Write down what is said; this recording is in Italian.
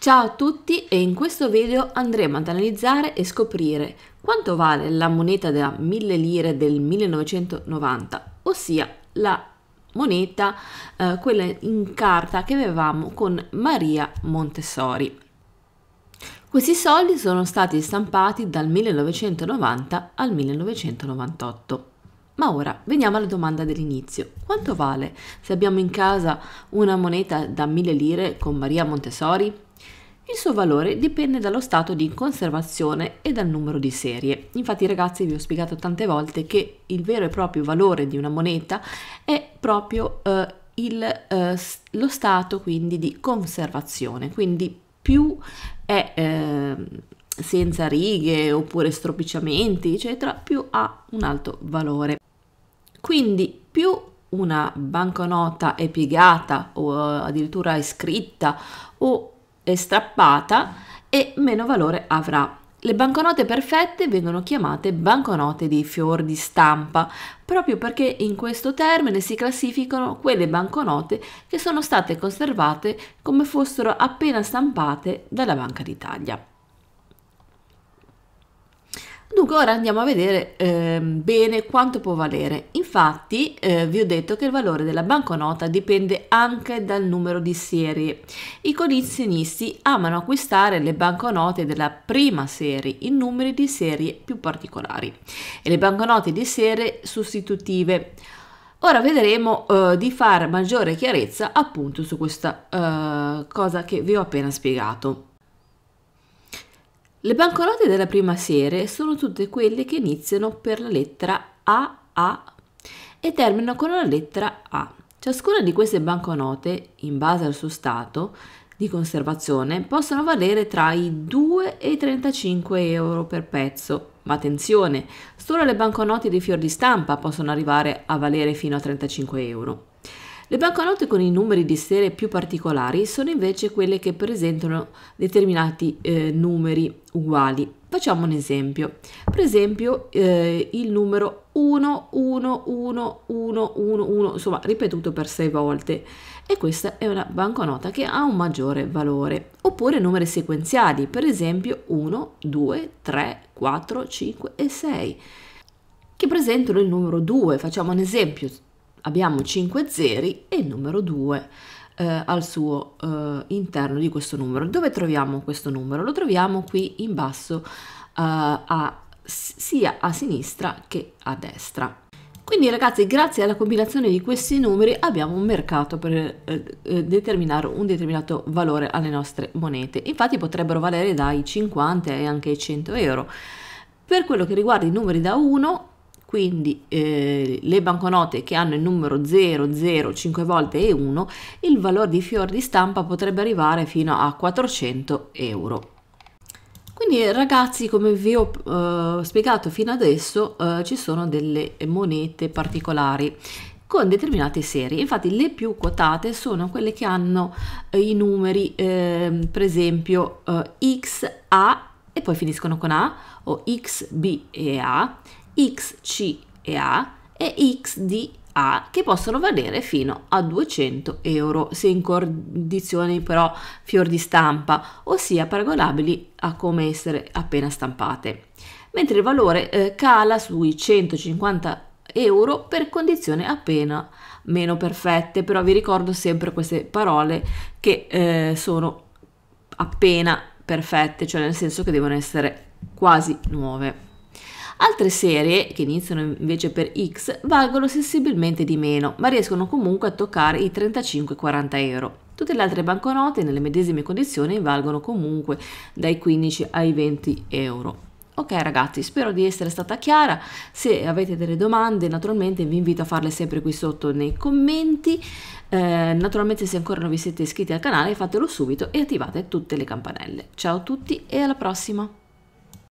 Ciao a tutti e in questo video andremo ad analizzare e scoprire quanto vale la moneta da 1000 lire del 1990, ossia la moneta, eh, quella in carta che avevamo con Maria Montessori. Questi soldi sono stati stampati dal 1990 al 1998. Ma ora veniamo alla domanda dell'inizio. Quanto vale se abbiamo in casa una moneta da 1000 lire con Maria Montessori? Il suo valore dipende dallo stato di conservazione e dal numero di serie. Infatti ragazzi vi ho spiegato tante volte che il vero e proprio valore di una moneta è proprio eh, il, eh, lo stato quindi di conservazione, quindi più è eh, senza righe oppure stropicciamenti eccetera, più ha un alto valore. Quindi più una banconota è piegata o eh, addirittura è scritta o è strappata e meno valore avrà. Le banconote perfette vengono chiamate banconote di fior di stampa, proprio perché in questo termine si classificano quelle banconote che sono state conservate come fossero appena stampate dalla Banca d'Italia. Dunque ora andiamo a vedere eh, bene quanto può valere. Infatti eh, vi ho detto che il valore della banconota dipende anche dal numero di serie. I collezionisti amano acquistare le banconote della prima serie in numeri di serie più particolari e le banconote di serie sostitutive. Ora vedremo eh, di fare maggiore chiarezza appunto su questa eh, cosa che vi ho appena spiegato. Le banconote della prima serie sono tutte quelle che iniziano per la lettera AA e terminano con la lettera A. Ciascuna di queste banconote, in base al suo stato di conservazione, possono valere tra i 2 e i 35 euro per pezzo. Ma attenzione, solo le banconote di fior di stampa possono arrivare a valere fino a 35 euro. Le banconote con i numeri di serie più particolari sono invece quelle che presentano determinati eh, numeri uguali. Facciamo un esempio. Per esempio eh, il numero 1, 1, 1, 1, 1, 1, insomma ripetuto per 6 volte. E questa è una banconota che ha un maggiore valore. Oppure numeri sequenziali, per esempio 1, 2, 3, 4, 5 e 6 che presentano il numero 2. Facciamo un esempio abbiamo 5 zeri e il numero 2 eh, al suo eh, interno di questo numero. Dove troviamo questo numero? Lo troviamo qui in basso eh, a, sia a sinistra che a destra. Quindi ragazzi, grazie alla combinazione di questi numeri abbiamo un mercato per eh, eh determinare un determinato valore alle nostre monete. Infatti potrebbero valere dai 50 e anche 100 euro. Per quello che riguarda i numeri da 1 quindi eh, le banconote che hanno il numero 0, 0, 5 volte e 1, il valore di fior di stampa potrebbe arrivare fino a 400 euro. Quindi ragazzi, come vi ho eh, spiegato fino adesso, eh, ci sono delle monete particolari con determinate serie. Infatti le più quotate sono quelle che hanno eh, i numeri, eh, per esempio eh, XA e poi finiscono con A o XB e A, XCEA e XDA che possono valere fino a 200 euro se in condizioni però fior di stampa, ossia paragonabili a come essere appena stampate, mentre il valore eh, cala sui 150 euro per condizioni appena meno perfette, però vi ricordo sempre queste parole che eh, sono appena perfette, cioè nel senso che devono essere quasi nuove. Altre serie, che iniziano invece per X, valgono sensibilmente di meno, ma riescono comunque a toccare i 35-40 euro. Tutte le altre banconote nelle medesime condizioni valgono comunque dai 15 ai 20 euro. Ok ragazzi, spero di essere stata chiara, se avete delle domande naturalmente vi invito a farle sempre qui sotto nei commenti, eh, naturalmente se ancora non vi siete iscritti al canale fatelo subito e attivate tutte le campanelle. Ciao a tutti e alla prossima!